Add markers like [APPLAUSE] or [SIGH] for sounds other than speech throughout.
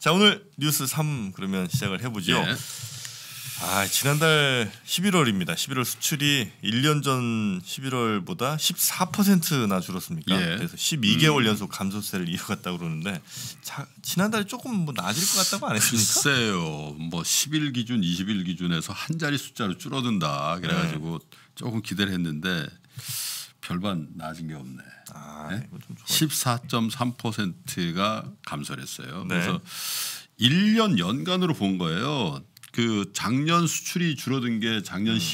자 오늘 뉴스 3 그러면 시작을 해보죠. 예. 아 지난달 11월입니다. 11월 수출이 1년 전 11월보다 14%나 줄었습니까? 예. 그래서 12개월 음. 연속 감소세를 [LAUGHS] 이어갔다고 그러는데 자, 지난달 에 조금 뭐 나아질 것 같다고 안 했습니까? 글쎄요. 뭐 10일 기준, 20일 기준에서 한 자리 숫자로 줄어든다. 그래가지고 네. 조금 기대를 했는데 별반 나아진 게 없네. 아, 네? 14.3%가 감소했어요. 네. 그래서 1년 연간으로 본 거예요. 그 작년 수출이 줄어든 게 작년 음. 1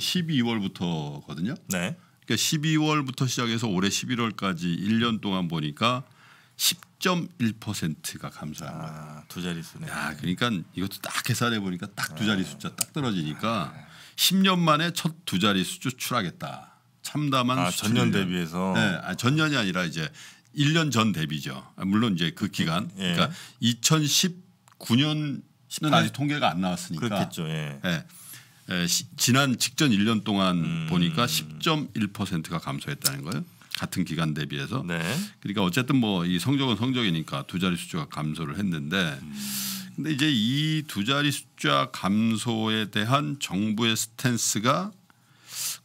2월부터거든요 네. 그러니까 12월부터 시작해서 올해 11월까지 1년 동안 보니까 10.1%가 감소한 거예요. 아, 두자리수네 야, 그러니까 이것도 딱 계산해 보니까 딱두 네. 자리 숫자 딱 떨어지니까 아. 10년 만에 첫 두 자리 수주 출하겠다. 참담한 아, 전년 대비해서 네, 아, 전년이 아니라 이제 1년 전 대비죠. 아, 물론 이제 그 기간 예. 그러니까 2019년 10년 아직 통계가 안 나왔으니까 그렇겠죠. 예. 예. 예 시, 지난 직전 1년 동안 음. 보니까 10.1%가 감소했다는 거예요. 같은 기간 대비해서. 네. 그러니까 어쨌든 뭐 이 성적은 성적이니까 두 자리 숫자가 감소를 했는데 음. 근데 이제 이 두 자리 숫자 감소에 대한 정부의 스탠스가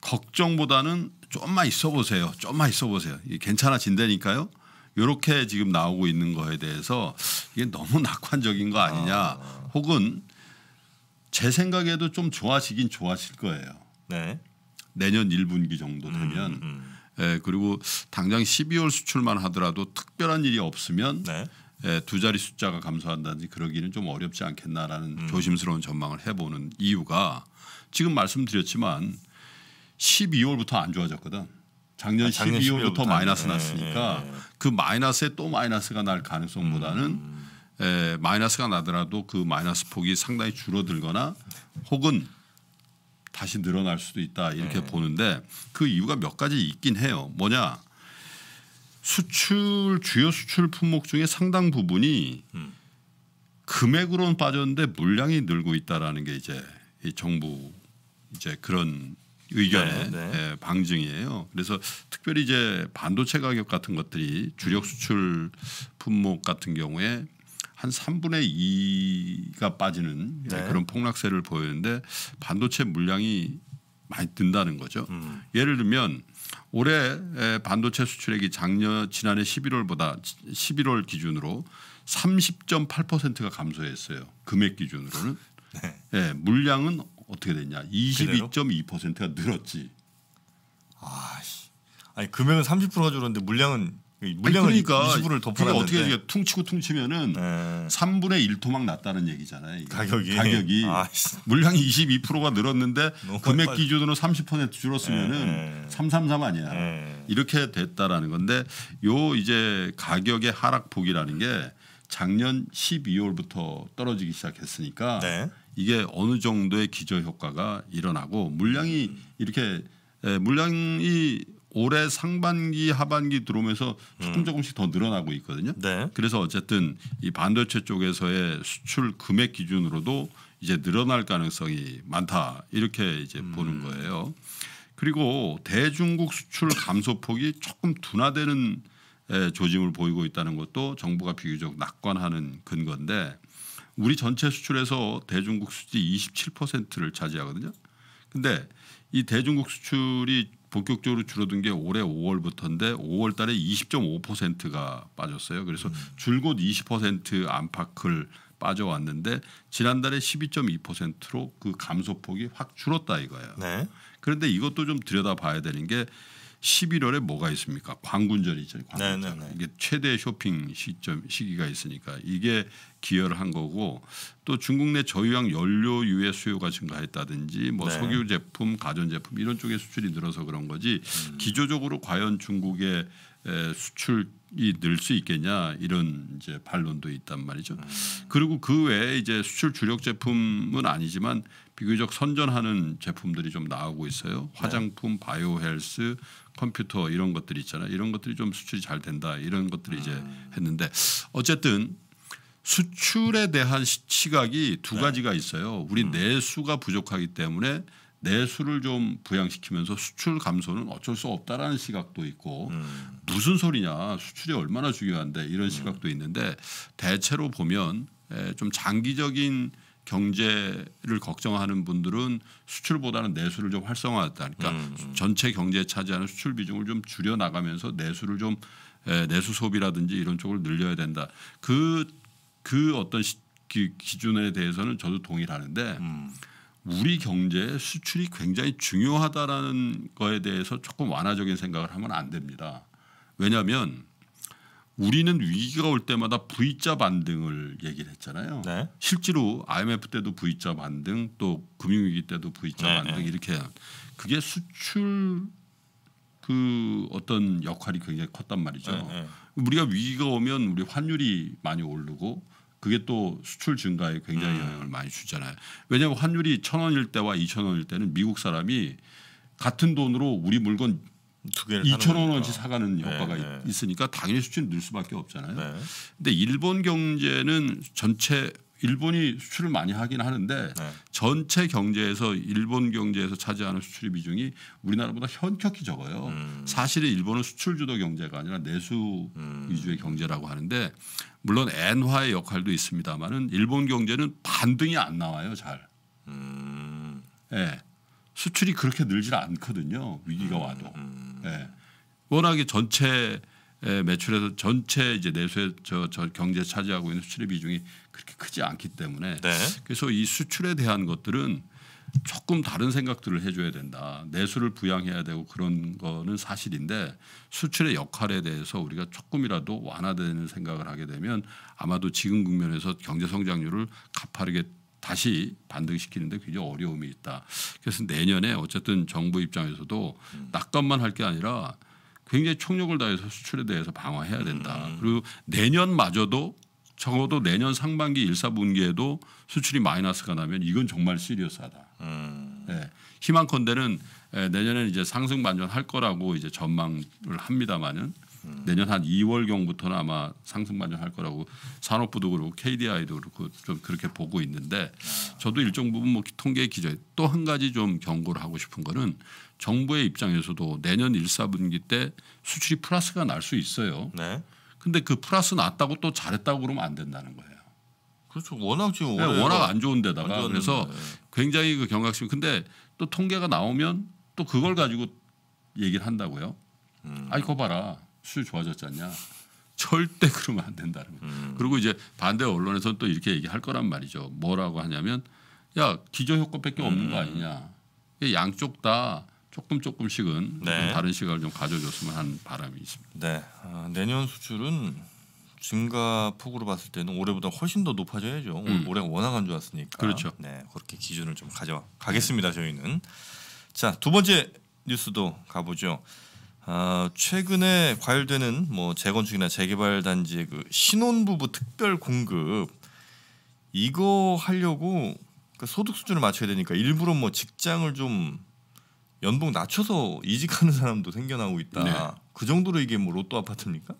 걱정보다는 좀만 있어 보세요. 좀만 있어 보세요. 괜찮아진다니까요. 이렇게 지금 나오고 있는 거에 대해서 이게 너무 낙관적인 거 아니냐 아. 혹은 제 생각에도 좀 좋아지긴 좋아질 거예요. 네. 내년 1분기 정도 음, 되면 음, 음. 예, 그리고 당장 12월 수출만 하더라도 특별한 일이 없으면 네. 예, 두 자리 숫자가 감소한다든지 그러기는 좀 어렵지 않겠나라는 음. 조심스러운 전망을 해보는 이유가 지금 말씀드렸지만 12월부터 안 좋아졌거든. 작년, 아, 작년 12월부터, 12월부터 마이너스 났으니까 네, 그 마이너스에 또 마이너스가 날 가능성보다는 음. 에, 마이너스가 나더라도 그 마이너스 폭이 상당히 줄어들거나 혹은 다시 늘어날 수도 있다 이렇게 보는데 그 이유가 몇 가지 있긴 해요. 뭐냐 수출 주요 수출 품목 중에 상당 부분이 음. 금액으로는 빠졌는데 물량이 늘고 있다라는 게 이제 이 정부 이제 그런 의견의 네, 네. 예, 방증이에요. 그래서 특별히 이제 반도체 가격 같은 것들이 주력 수출 품목 같은 경우에 한 3분의 2가 빠지는 예, 네. 그런 폭락세를 보였는데 반도체 물량이 많이 든다는 거죠. 음. 예를 들면 올해 예, 반도체 수출액이 작년 지난해 11월보다 11월 기준으로 30.8%가 감소했어요. 금액 기준으로는. 네. 물량은 어떻게 됐냐? 22.2%가 늘었지. 아씨. 아니 금액은 30%가 줄었는데 물량은 물량을 아니, 그러니까 20%를 덮어놨는데 어떻게 이게 퉁치고 퉁치면은 네. 3분의 1 토막 났다는 얘기잖아요. 가격이 가격이 아, 물량이 22%가 늘었는데 금액 빠지. 기준으로 30% 줄었으면은 네. 333 아니야. 네. 이렇게 됐다라는 건데 요 이제 가격의 하락폭이라는 게 작년 12월부터 떨어지기 시작했으니까 네. 이게 어느 정도의 기저 효과가 일어나고 물량이 음. 이렇게 예, 물량이 올해 상반기 하반기 들어오면서 조금 음. 조금씩 더 늘어나고 있거든요. 네. 그래서 어쨌든 이 반도체 쪽에서의 수출 금액 기준으로도 이제 늘어날 가능성이 많다 이렇게 이제 음. 보는 거예요. 그리고 대중국 수출 감소폭이 조금 둔화되는 예, 조짐을 보이고 있다는 것도 정부가 비교적 낙관하는 근거인데 우리 전체 수출에서 대중국 수출이 27%를 차지하거든요. 근데 이 대중국 수출이 본격적으로 줄어든 게 올해 5월부터인데 5월 달에 20.5%가 빠졌어요. 그래서 음. 줄곧 20% 안팎을 빠져왔는데 지난달에 12.2%로 그 감소폭이 확 줄었다 이거예요. 네. 그런데 이것도 좀 들여다봐야 되는 게 11월에 뭐가 있습니까? 광군절이죠. 네, 네, 광군절. 네. 이게 최대 쇼핑 시점 시기가 있으니까 이게 기여를 한 거고 또 중국 내 저유형 연료유의 수요가 증가했다든지 뭐 네. 석유 제품, 가전 제품 이런 쪽의 수출이 늘어서 그런 거지 음. 기조적으로 과연 중국의 수출이 늘 수 있겠냐 이런 이제 반론도 있단 말이죠. 음. 그리고 그 외에 이제 수출 주력 제품은 아니지만 비교적 선전하는 제품들이 좀 나오고 있어요. 화장품, 네. 바이오 헬스, 컴퓨터 이런 것들 있잖아요. 이런 것들이 좀 수출이 잘 된다 이런 것들이 음. 이제 했는데 어쨌든 수출에 대한 시각이 두 네. 가지가 있어요. 우리 음. 내수가 부족하기 때문에 내수를 좀 부양시키면서 수출 감소는 어쩔 수 없다라는 시각도 있고 음. 무슨 소리냐 수출이 얼마나 중요한데 이런 음. 시각도 있는데 대체로 보면 좀 장기적인 경제를 걱정하는 분들은 수출보다는 내수를 좀 활성화했다. 그러니까 음, 전체 경제에 차지하는 수출 비중을 좀 줄여 나가면서 내수를 좀 에, 내수 소비라든지 이런 쪽을 늘려야 된다. 그그 그 어떤 시, 기, 기준에 대해서는 저도 동의를 하는데 음. 우리 경제 수출이 굉장히 중요하다라는 거에 대해서 조금 완화적인 생각을 하면 안 됩니다. 왜냐하면 우리는 위기가 올 때마다 V자 반등을 얘기를 했잖아요. 네. 실제로 IMF 때도 V자 반등, 또 금융위기 때도 V자 네, 반등 네. 이렇게 그게 수출 그 어떤 역할이 굉장히 컸단 말이죠. 네, 네. 우리가 위기가 오면 우리 환율이 많이 오르고 그게 또 수출 증가에 굉장히 음. 영향을 많이 주잖아요. 왜냐하면 환율이 천 원일 때와 이천 원일 때는 미국 사람이 같은 돈으로 우리 물건 두 개를 2천 원어치 사가는 네, 효과가 네. 있으니까 당연히 수출이 늘 수밖에 없잖아요. 그런데 네. 일본 경제는 전체 일본이 수출을 많이 하긴 하는데 네. 전체 경제에서 일본 경제에서 차지하는 수출의 비중이 우리나라보다 현격히 적어요. 음. 사실은 일본은 수출 주도 경제가 아니라 내수 음. 위주의 경제라고 하는데 물론 엔화의 역할도 있습니다만은 일본 경제는 반등이 안 나와요 잘. 음. 예. 음. 네. 수출이 그렇게 늘질 않거든요. 위기가 음, 와도. 음. 예. 워낙에 전체 매출에서 전체 이제 내수에 저, 저 경제 차지하고 있는 수출의 비중이 그렇게 크지 않기 때문에 네. 그래서 이 수출에 대한 것들은 조금 다른 생각들을 해줘야 된다. 내수를 부양해야 되고 그런 거는 사실인데 수출의 역할에 대해서 우리가 조금이라도 완화되는 생각을 하게 되면 아마도 지금 국면에서 경제 성장률을 가파르게 다시 반등시키는데 굉장히 어려움이 있다. 그래서 내년에 어쨌든 정부 입장에서도 음. 낙관만 할 게 아니라 굉장히 총력을 다해서 수출에 대해서 방어해야 된다. 음. 그리고 내년마저도 적어도 내년 상반기 일사분기에도 수출이 마이너스가 나면 이건 정말 시리어스하다. 음. 네. 희망컨대는 내년에 이제 상승 반전할 거라고 이제 전망을 합니다만은 내년 한 2월경부터는 아마 상승 반영할 거라고 산업부도 그렇고 KDI도 그렇고 좀 그렇게 보고 있는데 저도 일정 부분 뭐 통계 기저에 또 한 가지 좀 경고를 하고 싶은 거는 정부의 입장에서도 내년 1, 4분기 때 수출이 플러스가 날 수 있어요. 네. 근데 그 플러스 났다고 또 잘했다고 그러면 안 된다는 거예요. 그렇죠. 워낙 지금 네, 워낙 안 좋은 데다가 그래서 네. 굉장히 그 경각심. 근데 또 통계가 나오면 또 그걸 가지고 얘기를 한다고요. 음. 아이 거 봐라. 수출 좋아졌지 않냐. 절대 그러면 안 된다는 거예요. 음. 그리고 이제 반대 언론에서는 또 이렇게 얘기할 거란 말이죠. 뭐라고 하냐면 야 기저 효과밖에 없는 음. 거 아니냐. 양쪽 다 조금 조금씩은 네. 다른 시각을 좀 가져줬으면 하는 바람이 있습니다. 네, 아, 내년 수출은 증가 폭으로 봤을 때는 올해보다 훨씬 더 높아져야죠. 음. 올해가 워낙 안 좋았으니까. 그렇죠. 네, 그렇게 기준을 좀 가져가겠습니다. 저희는 자 두 번째 뉴스도 가보죠. 어, 최근에 과열되는 뭐 재건축이나 재개발 단지의 그 신혼부부 특별 공급 이거 하려고 그 소득 수준을 맞춰야 되니까 일부러 뭐 직장을 좀 연봉 낮춰서 이직하는 사람도 생겨나고 있다. 네. 그 정도로 이게 뭐 로또 아파트입니까?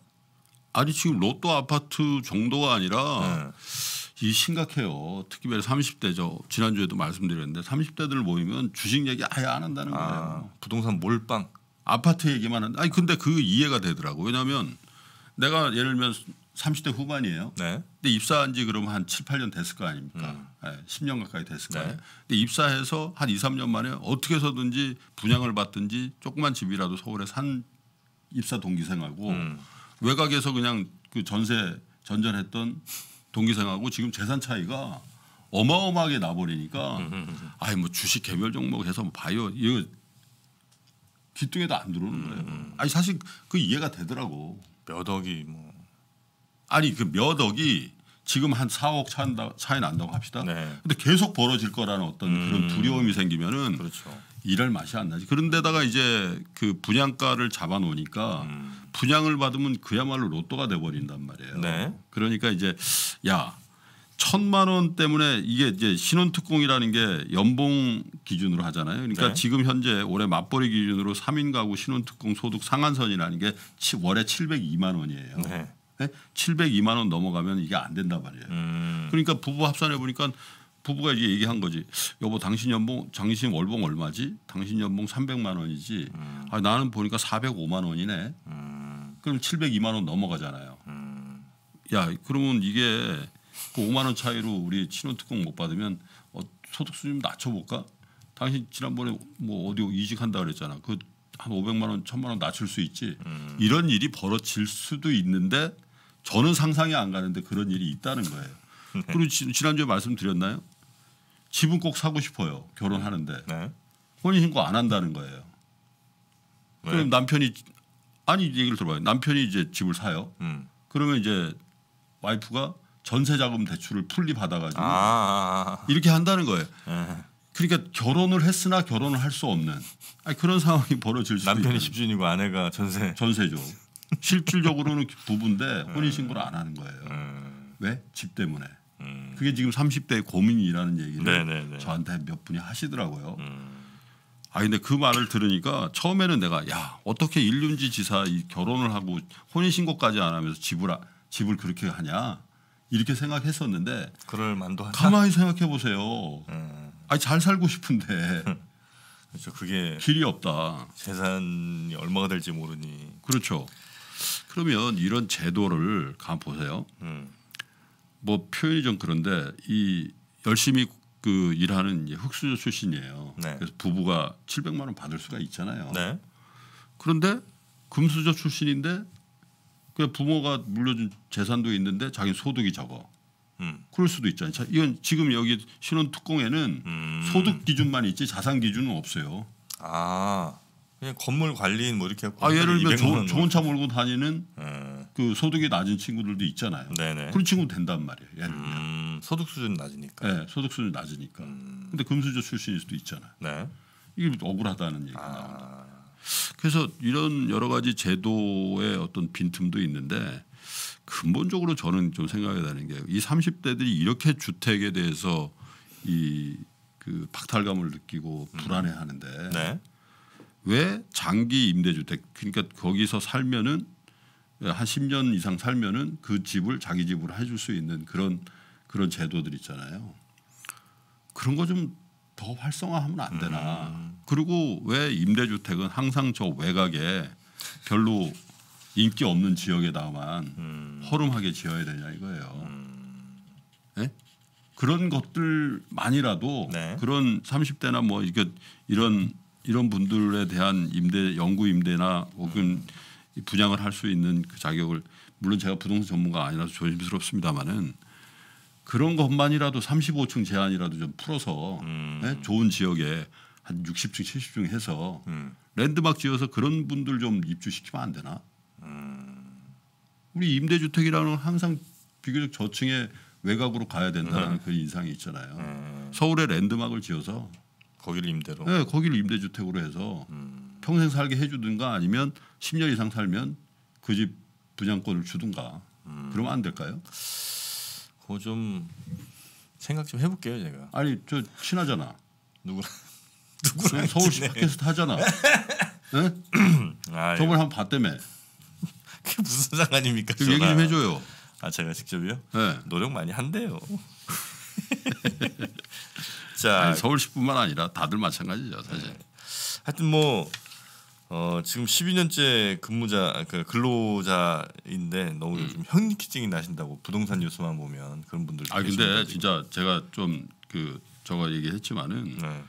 아니 지금 로또 아파트 정도가 아니라 네. 이 심각해요. 특히 왜 30대죠. 지난주에도 말씀드렸는데 30대들 모이면 주식 얘기 아예 안 한다는 아, 거예요. 아, 부동산 몰빵. 아파트 얘기만 하는 아니 근데 그 이해가 되더라고. 왜냐하면 내가 예를 들면 30대 후반이에요. 네. 근데 입사한 지 그러면 한 7, 8년 됐을 거 아닙니까? 음. 네, 예, 10년 가까이 됐을 네. 거아니에 근데 입사해서 한 2, 3년 만에 어떻게 해서든지 분양을 받든지 조그만 집이라도 서울에 산 입사 동기생하고 음. 외곽에서 그냥 그 전세 전전했던 동기생하고 지금 재산 차이가 어마어마하게 나버리니까 음, 음, 음, 아이 뭐 주식 개별 종목해서 뭐 바이오 이거 귀뚱에도 안 들어오는 음. 거예요. 음. 아니 사실 그 이해가 되더라고. 몇 억이 뭐 아니 그 몇 억이 지금 한 4억 차인다, 차이 난다고 합시다. 네. 근데 계속 벌어질 거라는 어떤 음. 그런 두려움이 생기면은 그렇죠. 일할 맛이 안 나지. 그런데다가 이제 그 분양가를 잡아 놓으니까 음. 분양을 받으면 그야말로 로또가 돼 버린단 말이에요. 네. 그러니까 이제 야 천만 원 때문에 이게 이제 신혼 특공이라는 게 연봉 기준으로 하잖아요. 그러니까 네. 지금 현재 올해 맞벌이 기준으로 3인 가구 신혼 특공 소득 상한선이라는 게 월에 702만 원이에요. 네. 네? 702만 원 넘어가면 이게 안 된단 말이에요. 음. 그러니까 부부 합산해 보니까 부부가 이제 얘기한 거지. 여보 당신 연봉 당신 월봉 얼마지? 당신 연봉 300만 원이지. 음. 아 나는 보니까 405만 원이네. 음. 그럼 702만 원 넘어가잖아요. 음. 야, 그러면 이게 그 5만 원 차이로 우리 신혼특공 못 받으면 어, 소득 수준 낮춰볼까? 당신 지난번에 뭐 어디 이직한다 그랬잖아. 그 한 500만 원, 1000만 원 낮출 수 있지. 음. 이런 일이 벌어질 수도 있는데 저는 상상이 안 가는데 그런 일이 있다는 거예요. 네. 그리고 지, 난주에 말씀드렸나요? 집은 꼭 사고 싶어요. 결혼하는데. 네. 혼인신고 안 한다는 거예요. 왜? 그럼 남편이 아니 얘기를 들어봐요. 남편이 이제 집을 사요. 음. 그러면 이제 와이프가 전세자금 대출을 풀리 받아가지고 아, 아, 아. 이렇게 한다는 거예요. 네. 그러니까 결혼을 했으나 결혼을 할 수 없는 아니, 그런 상황이 벌어질 수 남편이 십준이고 아내가 전세 전세죠. 실질적으로는 부부인데 [LAUGHS] 예. 혼인 신고를 안 하는 거예요. 음. 왜? 집 때문에. 음. 그게 지금 30대의 고민이라는 얘기를 네네네. 네, 네. 저한테 몇 분이 하시더라고요. 음. 아 근데 그 말을 들으니까 처음에는 내가 야 어떻게 일륜지 지사 이 결혼을 하고 혼인 신고까지 안 하면서 집을 아, 집을 그렇게 하냐 이렇게 생각했었는데 그럴 만도 하다. 가만히 생각해 보세요. 음. 아니 잘 살고 싶은데 [LAUGHS] 그렇죠. 그게 길이 없다. 재산이 얼마가 될지 모르니. 그렇죠. 그러면 이런 제도를 가 보세요. 음. 뭐 표현이 좀 그런데 이 열심히 그 일하는 흑수저 출신이에요. 네. 그래서 부부가 700만 원 받을 수가 있잖아요. 네. 그런데 금수저 출신인데 그 부모가 물려준 재산도 있는데 자기 소득이 적어. 음. 그럴 수도 있잖아요. 이건 지금 여기 신혼 특공에는 음. 소득 기준만 있지 자산 기준은 없어요. 아 그냥 건물 관리인 뭐 이렇게 아 예를 들면 조, 좋은 차 몰고 다니는 음. 그 소득이 낮은 친구들도 있잖아요. 네네. 그런 친구 된단 말이에요. 예를 들면 음, 소득 수준 낮으니까. 네, 소득 수준 낮으니까. 음. 근데 금수저 출신일 수도 있잖아요. 네. 이게 억울하다는 얘기가 아. 나온다. 그래서 이런 여러 가지 제도의 어떤 빈틈도 있는데 근본적으로 저는 좀 생각이 나는 게 이 30대들이 이렇게 주택에 대해서 이 그 박탈감을 느끼고 음. 불안해하는데 음. 네. 왜 장기 임대주택 그러니까 거기서 살면은 한 10년 이상 살면은 그 집을 자기 집으로 해줄 수 있는 그런 그런 제도들 있잖아요. 그런 거 좀 더 활성화하면 안 되나? 음. 그리고 왜 임대주택은 항상 저 외곽에 별로 인기 없는 지역에다만 음. 허름하게 지어야 되냐 이거예요. 음. 네? 그런 것들만이라도 네. 그런 30대나 뭐 이게 이런 이런 분들에 대한 임대 연구 임대나 혹은 음. 분양을 할 수 있는 그 자격을 물론 제가 부동산 전문가 아니라서 조심스럽습니다만은 그런 것만이라도 35층 제한이라도 좀 풀어서 네? 좋은 지역에 한 60층 70층 해서 음. 랜드마크 지어서 그런 분들 좀 입주시키면 안 되나? 음. 우리 임대주택이라는 항상 비교적 저층에 외곽으로 가야 된다는 음. 그 인상이 있잖아요. 음. 서울에 랜드마크를 지어서 거기를 임대로. 네, 거기를 임대주택으로 해서 음. 평생 살게 해주든가 아니면 10년 이상 살면 그 집 분양권을 주든가. 음. 그러면 안 될까요? 그거 좀 생각 좀 해볼게요 제가. 아니 저 친하잖아. 누구랑? 누구랑 서울시 팟캐스트 하잖아. 응? [LAUGHS] 네? [CLEARS THROAT] 저번에 한번 봤다며. 그게 무슨 상관입니까? 지금 얘기 좀 해줘요. 아 제가 직접요? 네. 노력 많이 한대요. [LAUGHS] [LAUGHS] 자 아니, 서울시뿐만 아니라 다들 마찬가지죠 사실. 네. 하여튼 뭐 어, 지금 12년째 근무자 그 근로자인데 너무 음. 요즘 현기증이 나신다고 부동산 뉴스만 보면 그런 분들. 아 근데 진짜 제가 좀 그 저가 얘기했지만은. 네.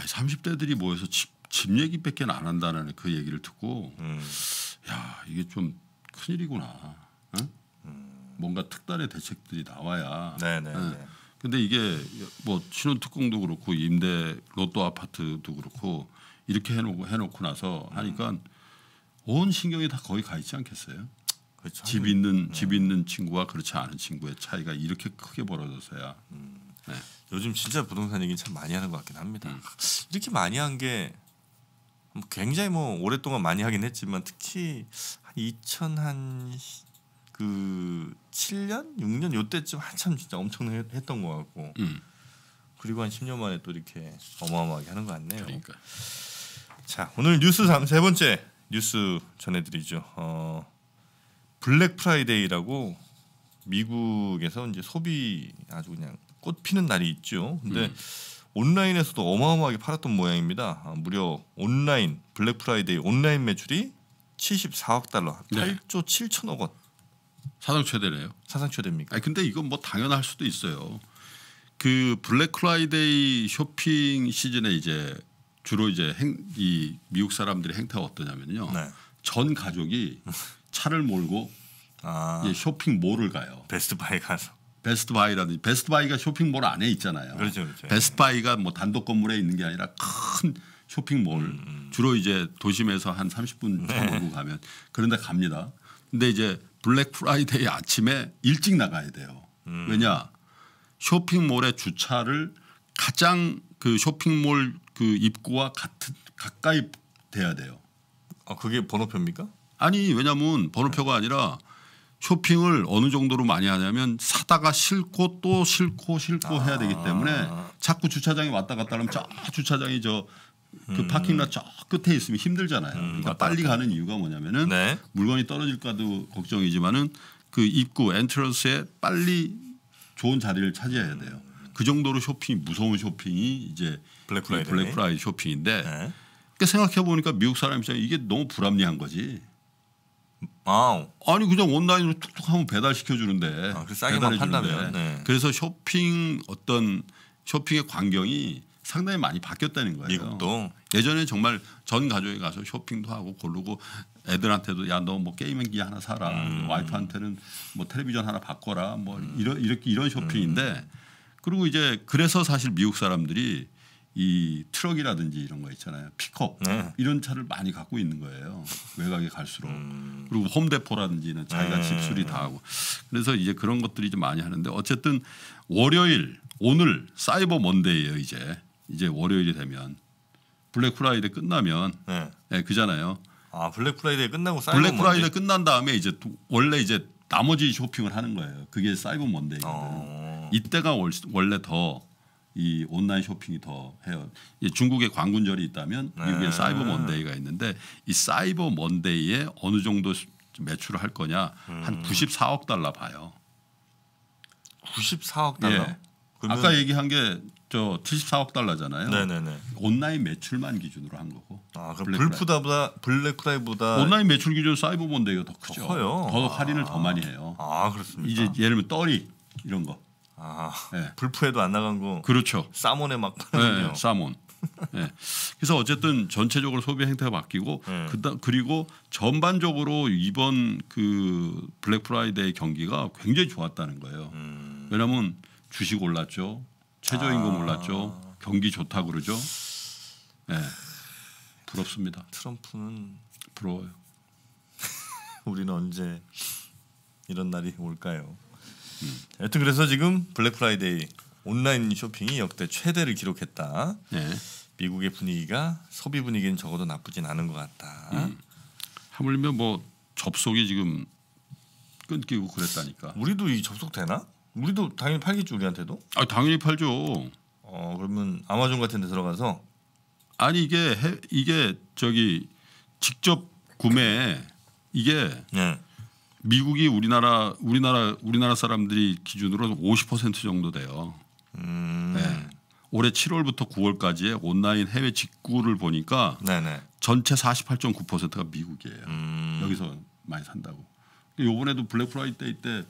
아니, 30대들이 모여서 집, 집 얘기밖에 안 한다는 그 얘기를 듣고 음. 야 이게 좀 큰일이구나. 응? 음. 뭔가 특단의 대책들이 나와야. 네네. 근데 이게 뭐 신혼특공도 그렇고 임대 로또 아파트도 그렇고 이렇게 해놓고 해놓고 나서 하니까 음. 온 신경이 다 거기 가 있지 않겠어요? 그렇죠. 집 있는 음. 집 있는 친구와 그렇지 않은 친구의 차이가 이렇게 크게 벌어져서야. 음. 네. 요즘 진짜 부동산 얘기 참 많이 하는 것 같긴 합니다. 음. 이렇게 많이 한게 뭐 굉장히 뭐 오랫동안 많이 하긴 했지만 특히 한 2000한 그 7년, 6년 요때쯤 한참 진짜 엄청했던 것 같고 음. 그리고 한 10년 만에 또 이렇게 어마어마하게 하는 것 같네요. 그러니까. 자 오늘 뉴스 3, 세 번째 뉴스 전해드리죠. 어, 블랙 프라이데이라고 미국에서 이제 소비 아주 그냥 꽃 피는 날이 있죠. 근데 음. 온라인에서도 어마어마하게 팔았던 모양입니다. 아, 무려 온라인 블랙 프라이데이 온라인 매출이 74억 달러, 네. 8조 7천억 원. 사상 최대래요. 사상 최대입니까? 아 근데 이건 뭐 당연할 수도 있어요. 그 블랙 프라이데이 쇼핑 시즌에 이제 주로 이제 행, 이 미국 사람들의 행태가 어떠냐면요. 네. 전 가족이 차를 몰고 아, 예, 쇼핑몰을 가요. 베스트바이 가서. 베스트바이라든지 베스트바이가 쇼핑몰 안에 있잖아요. 그렇죠, 그렇죠. 베스트바이가 뭐 단독 건물에 있는 게 아니라 큰 쇼핑몰 음. 음. 주로 이제 도심에서 한 30분 차 몰고 네. 가면 그런데 갑니다. 근데 이제 블랙 프라이데이 아침에 일찍 나가야 돼요. 음. 왜냐 쇼핑몰의 주차를 가장 그 쇼핑몰 그 입구와 같은 가까이 돼야 돼요. 아 그게 번호표입니까? 아니 왜냐면 번호표가 아니라 쇼핑을 어느 정도로 많이 하냐면 사다가 싣고또싣고싣고 아. 해야 되기 아. 때문에 자꾸 주차장에 왔다 갔다 하면 저 주차장이 저그 음. 파킹lot 저 끝에 있으면 힘들잖아요. 음, 그러니까 빨리 가는 이유가 뭐냐면은 네. 물건이 떨어질까도 걱정이지만은 그 입구 엔트런스에 빨리 좋은 자리를 차지해야 음. 돼요. 그 정도로 쇼핑 무서운 쇼핑이 이제 블랙 그 프라이드 쇼핑인데 네. 그러니까 생각해 보니까 미국 사람 입장에 이게 너무 불합리한 거지. 아 아니 그냥 온라인으로 툭툭 하면 배달 시켜주는데 아, 싸게 판다면 네. 그래서 쇼핑 어떤 쇼핑의 광경이 상당히 많이 바뀌었다는 거예요. 미국도 예전에 정말 전 가족이 가서 쇼핑도 하고 고르고 애들한테도 야 너 뭐 게임기 하나 사라 음. 와이프한테는 뭐 텔레비전 하나 바꿔라 뭐 음. 이런 이렇게 이런 쇼핑인데 음. 그리고 이제 그래서 사실 미국 사람들이 이 트럭이라든지 이런 거 있잖아요. 픽업 네. 이런 차를 많이 갖고 있는 거예요. 외곽에 갈수록 음. 그리고 홈데포라든지는 자기가 음. 집수리 다 하고 그래서 이제 그런 것들이 좀 많이 하는데 어쨌든 월요일 오늘 사이버 먼데이예요 이제 이제 월요일이 되면 블랙 프라이데 끝나면 네. 네. 그잖아요. 아 블랙 프라이데 끝나고 사이버 블랙 프라이데 끝난 다음에 이제 원래 이제 나머지 쇼핑을 하는 거예요. 그게 사이버 먼데이거든 어. 이때가 원래 더이 온라인 쇼핑이 더 해요. 예, 중국에 광군절이 있다면 네. 미국에 네. 사이버 먼데이가 있는데 이 사이버 먼데이에 어느 정도 매출을 할 거냐 음. 한 94억 달러 봐요. 94억 달러. 예. 아까 얘기한 게 저 74억 달러잖아요. 네네네. 온라인 매출만 기준으로 한 거고. 아, 그럼 블프다보다 블랙프라이보다 온라인 매출 기준 사이버 먼데이가 더 크죠. 더, 더 할인을 더 아. 많이 해요. 아, 그렇습니까? 이제 예를 들면 떨이 이런 거. 아, 네. 불프에도 안 나간 거. 그렇죠. 사몬에 막. 네, 네 사몬. 네. 그래서 어쨌든 전체적으로 소비 행태가 바뀌고 네. 그다, 그리고 전반적으로 이번 그 블랙 프라이데이 경기가 굉장히 좋았다는 거예요. 음. 왜냐하면 주식 올랐죠, 최저임금 아. 올랐죠, 경기 좋다 그러죠. 네. 부럽습니다. 트럼프는 부러워요. [LAUGHS] 우리는 언제 이런 날이 올까요? 음. 여튼 그래서 지금 블랙 프라이데이 온라인 쇼핑이 역대 최대를 기록했다. 네. 미국의 분위기가 소비 분위기는 적어도 나쁘진 않은 것 같다. 음. 하물며 뭐 접속이 지금 끊기고 그랬다니까. 우리도 이 접속 되나? 우리도 당연히 팔겠죠 우리한테도? 아 당연히 팔죠. 어 그러면 아마존 같은 데 들어가서 아니 이게 해, 이게 저기 직접 구매 이게 네. 미국이 우리나라 우리나라 우리나라 사람들이 기준으로 50% 정도 돼요. 음. 네. 올해 7월부터 9월까지의 온라인 해외 직구를 보니까 네네. 전체 48.9%가 미국이에요. 음. 여기서 많이 산다고. 요번에도 블랙 프라이데이 때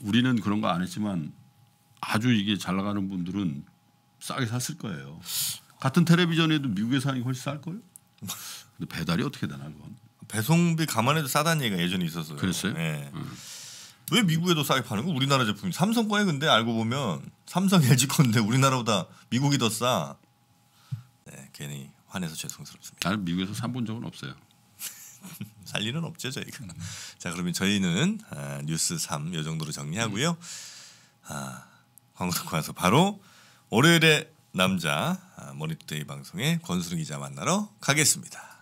우리는 그런 거 안 했지만 아주 이게 잘 나가는 분들은 싸게 샀을 거예요. 같은 텔레비전에도 미국에서 하는 게 훨씬 쌀걸? [LAUGHS] 근데 배달이 어떻게 되나 그건? 배송비 감안해도 싸다는 얘기가 예전에 있었어요. 그랬어요? 네. 음. 왜 미국에도 싸게 파는 거? 우리나라 제품이 삼성 거에 근데 알고 보면 삼성 LG 건데 우리나라보다 미국이 더 싸. 네, 괜히 화내서 죄송스럽습니다. 나는 미국에서 산 본 적은 없어요. [LAUGHS] 살 일은 없죠 저희가. 자 그러면 저희는 아, 뉴스 3요 정도로 정리하고요. 음. 아, 광고 듣고 와서 바로 월요일에 남자 아, 머니투데이 방송에 권수능 기자 만나러 가겠습니다.